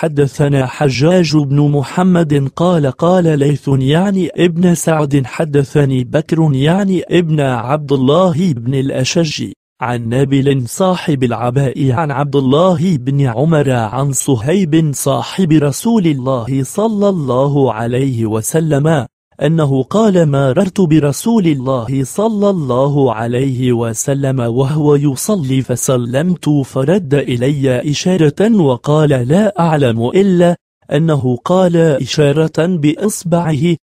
حدثنا حجاج بن محمد قال قال ليث يعني ابن سعد حدثني بكر يعني ابن عبد الله بن الأشج عن نابل صاحب العباء عن عبد الله بن عمر عن صهيب صاحب رسول الله صلى الله عليه وسلم أنه قال مررت برسول الله صلى الله عليه وسلم وهو يصلي فسلمت فرد إلي إشارة وقال لا أعلم إلا أنه قال إشارة بإصبعه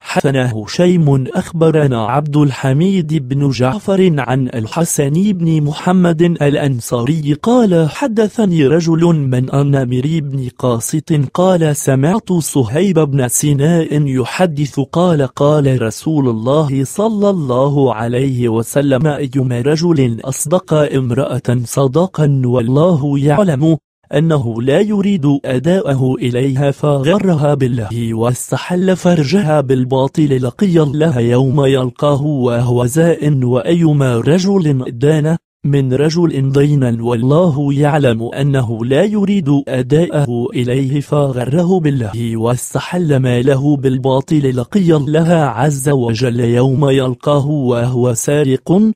حسنه شيم أخبرنا عبد الحميد بن جعفر عن الحسن بن محمد الأنصاري قال حدثني رجل من مري بن قاسط قال سمعت صهيب بن سيناء يحدث قال قال رسول الله صلى الله عليه وسلم أيما رجل أصدق امرأة صدقا والله يعلم أنه لا يريد أداءه إليها فغرها بالله واستحل فرجها بالباطل لقي الله يوم يلقاه وهو زائن وأيما رجل دان من رجل دينا والله يعلم أنه لا يريد أداءه إليه فغره بالله واستحل ماله بالباطل لقي الله عز وجل يوم يلقاه وهو سارق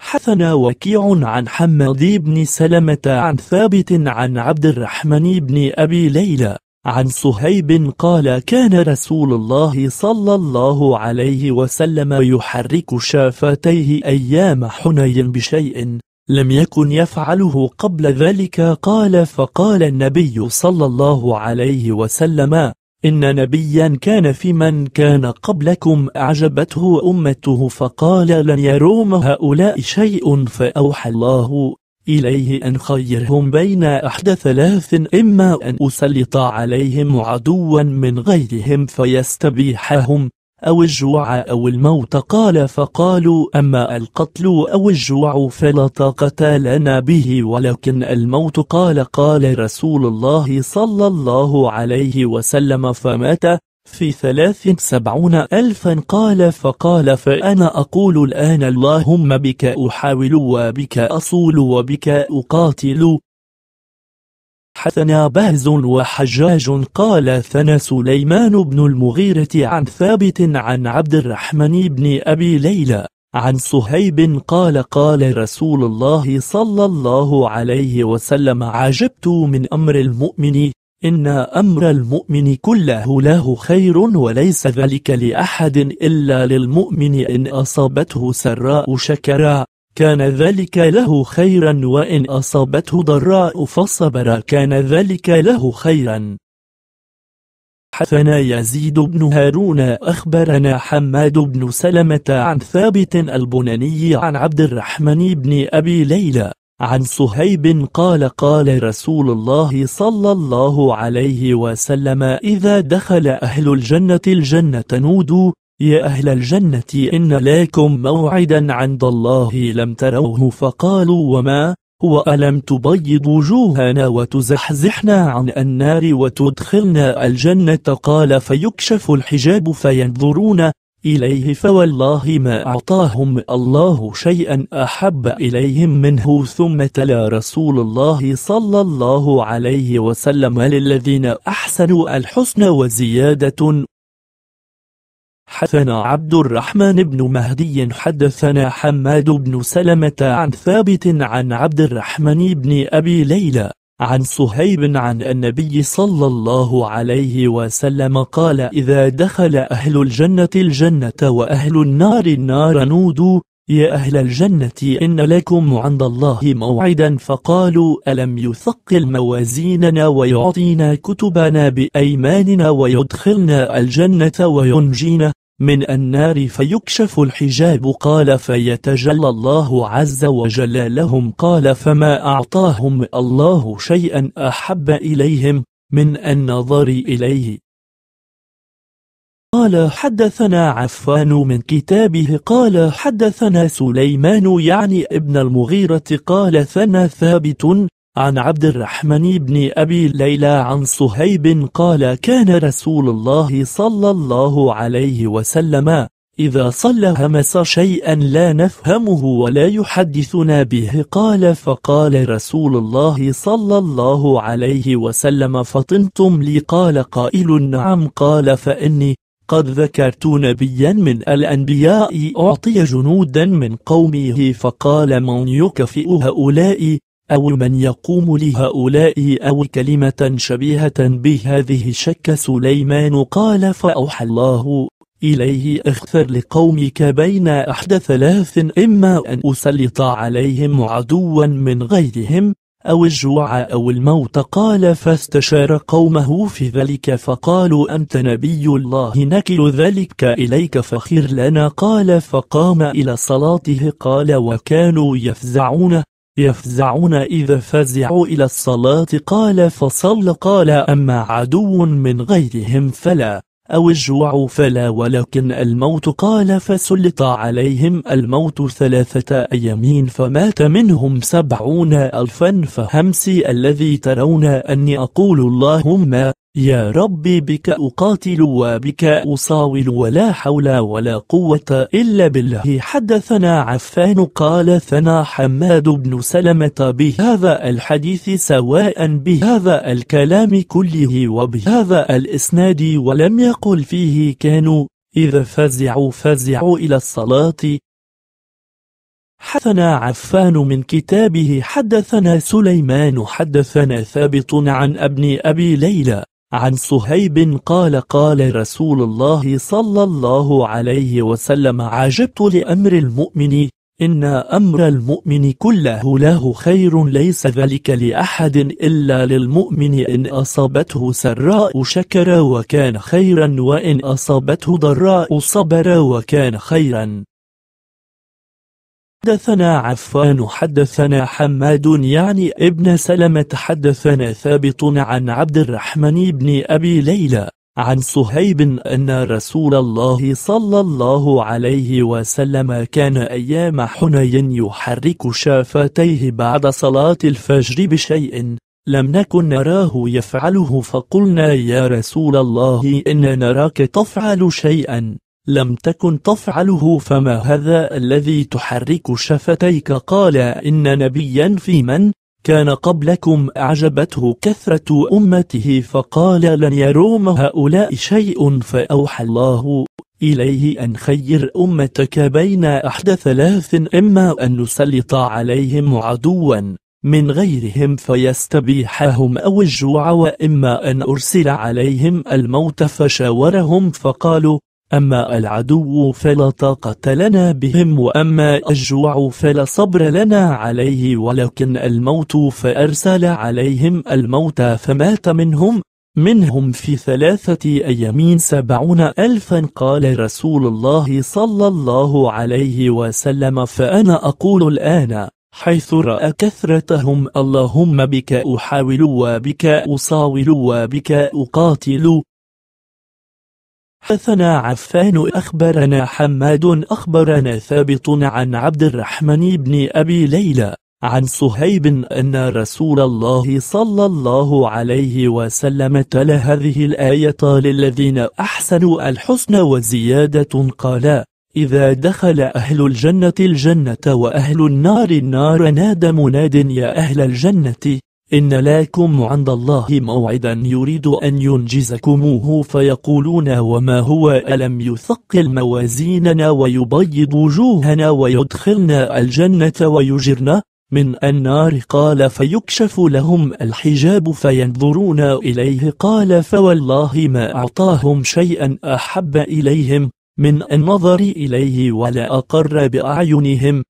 حثنا وكيع عن حماد بن سلمة عن ثابت عن عبد الرحمن بن أبي ليلى عن صهيب قال كان رسول الله صلى الله عليه وسلم يحرك شافتيه أيام حنين بشيء لم يكن يفعله قبل ذلك قال فقال النبي صلى الله عليه وسلم إن نبيا كان في من كان قبلكم أعجبته أمته فقال لن يروم هؤلاء شيء فأوحى الله إليه أن خيرهم بين أحد ثلاث إما أن أسلط عليهم عدوا من غيرهم فيستبيحهم أو الجوع أو الموت قال فقالوا أما القتل أو الجوع فلا طاقة لنا به ولكن الموت قال قال رسول الله صلى الله عليه وسلم فمات في ثلاث سبعون ألفا قال فقال فأنا أقول الآن اللهم بك أحاول وبك أصول وبك أقاتل حثنا بهز وحجاج قال ثنى سليمان بن المغيرة عن ثابت عن عبد الرحمن بن أبي ليلى عن صهيب قال قال رسول الله صلى الله عليه وسلم عجبت من أمر المؤمن إن أمر المؤمن كله له خير وليس ذلك لأحد إلا للمؤمن إن أصابته سراء شكرا كان ذلك له خيرا وإن أصابته ضراء فصبر كان ذلك له خيرا حثنا يزيد بن هارون أخبرنا حماد بن سلمة عن ثابت البناني عن عبد الرحمن بن أبي ليلى عن صهيب قال قال رسول الله صلى الله عليه وسلم إذا دخل أهل الجنة الجنة نودوا يا أهل الجنة إن لكم موعدا عند الله لم تروه فقالوا وما هو ألم تبيض وجوهنا وتزحزحنا عن النار وتدخلنا الجنة قال فيكشف الحجاب فينظرون إليه فوالله ما أعطاهم الله شيئا أحب إليهم منه ثم تلا رسول الله صلى الله عليه وسلم للذين أحسنوا الحسن وزيادة حدثنا عبد الرحمن بن مهدي حدثنا حماد بن سلمة عن ثابت عن عبد الرحمن بن أبي ليلى عن صهيب عن النبي صلى الله عليه وسلم قال إذا دخل أهل الجنة الجنة وأهل النار النار نودوا يا أهل الجنة إن لكم عند الله موعدا فقالوا ألم يثقل موازيننا ويعطينا كتبنا بأيماننا ويدخلنا الجنة وينجينا من النار فيكشف الحجاب قال فيتجلى الله عز وجل لهم قال فما أعطاهم الله شيئا أحب إليهم من النظر إليه قال حدثنا عفان من كتابه قال حدثنا سليمان يعني ابن المغيرة قال ثنى ثابت عن عبد الرحمن بن أبي ليلى عن صهيب قال كان رسول الله صلى الله عليه وسلم إذا صلى همس شيئا لا نفهمه ولا يحدثنا به قال فقال رسول الله صلى الله عليه وسلم فطنتم لي قال قائل نعم قال فإني قد ذكرت نبيا من الأنبياء أعطي جنودا من قومه فقال من يكفئ هؤلاء أو من يقوم لهؤلاء أو كلمة شبيهة بهذه شك سليمان قال فأوحى الله إليه اختر لقومك بين أحد ثلاث إما أن أسلط عليهم عدوا من غيرهم أو الجوع أو الموت قال فاستشار قومه في ذلك فقالوا أنت نبي الله نكل ذلك إليك فخير لنا قال فقام إلى صلاته قال وكانوا يفزعون يفزعون إذا فزعوا إلى الصلاة قال فصل قال أما عدو من غيرهم فلا أو الجوع فلا ولكن الموت قال فسلط عليهم الموت ثلاثة أيامين فمات منهم سبعون ألفا فهمسي الذي ترون أني أقول اللهم يا ربي بك أقاتل وبك أصاول ولا حول ولا قوة إلا بالله حدثنا عفان قال ثنا حماد بن سلمة بهذا الحديث سواء بهذا الكلام كله وبهذا الإسناد ولم يقل فيه كانوا إذا فزعوا فزعوا إلى الصلاة حدثنا عفان من كتابه حدثنا سليمان حدثنا ثابت عن ابن أبي ليلى عن صهيب قال قال رسول الله صلى الله عليه وسلم عجبت لأمر المؤمن إن أمر المؤمن كله له خير ليس ذلك لأحد إلا للمؤمن إن أصابته سراء شكر وكان خيرا وإن أصابته ضراء صبر وكان خيرا حدثنا عفان حدثنا حماد يعني ابن سلمة حدثنا ثابت عن عبد الرحمن بن أبي ليلى عن صهيب أن رسول الله صلى الله عليه وسلم كان أيام حنين يحرك شافتيه بعد صلاة الفجر بشيء لم نكن نراه يفعله فقلنا يا رسول الله إن نراك تفعل شيئا لم تكن تفعله فما هذا الذي تحرك شفتيك قال إن نبيا في من كان قبلكم أعجبته كثرة أمته فقال لن يروم هؤلاء شيء فأوحى الله إليه أن خير أمتك بين أحد ثلاث إما أن نسلط عليهم عدوا من غيرهم فيستبيحهم أو الجوع وإما أن أرسل عليهم الموت فشاورهم فقالوا أما العدو فلا طاقة لنا بهم وأما الجوع فلا صبر لنا عليه ولكن الموت فأرسل عليهم الموت فمات منهم منهم في ثلاثة أيامين سبعون ألفا قال رسول الله صلى الله عليه وسلم فأنا أقول الآن حيث رأى كثرتهم اللهم بك أحاول وبك أصاول وبك أقاتل حدثنا عفان أخبرنا حماد أخبرنا ثابت عن عبد الرحمن بن أبي ليلى عن صهيب أن رسول الله صلى الله عليه وسلم تلا هذه الآية للذين أحسنوا الحسن وزيادة قالا إذا دخل أهل الجنة الجنة وأهل النار النار نادى مناد يا أهل الجنة إن لكم عند الله موعدا يريد أن ينجزكموه فيقولون وما هو ألم يثقل موازيننا ويبيض وجوهنا ويدخلنا الجنة ويجرنا من النار قال فيكشف لهم الحجاب فينظرون إليه قال فوالله ما أعطاهم شيئا أحب إليهم من النظر إليه ولا أقر بأعينهم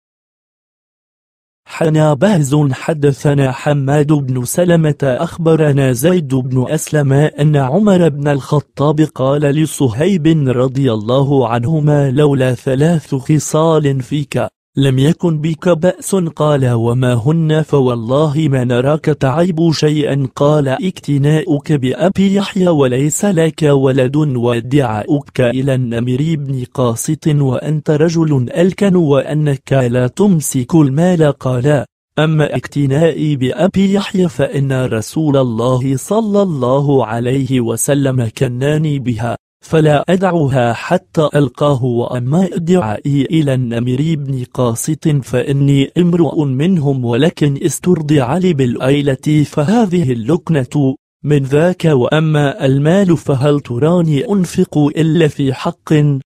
حنا بهز حدثنا حماد بن سلمة أخبرنا زيد بن أسلم أن عمر بن الخطاب قال لصهيب رضي الله عنهما لولا ثلاث خصال فيك لم يكن بك بأس قال وما هن فوالله ما نراك تعيب شيئا قال اكتناؤك بأبي يحيى وليس لك ولد وادعاؤك إلى النمر بن قاسط وأنت رجل ألكن وأنك لا تمسك المال قال أما اكتنائي بأبي يحيى فإن رسول الله صلى الله عليه وسلم كناني بها فلا أدعها حتى ألقاه وأما ادعائي إلى النمر بن قاسط فإني امرؤ منهم ولكن استرضع لي بالأيلة فهذه اللقنة من ذاك وأما المال فهل تراني أنفق إلا في حق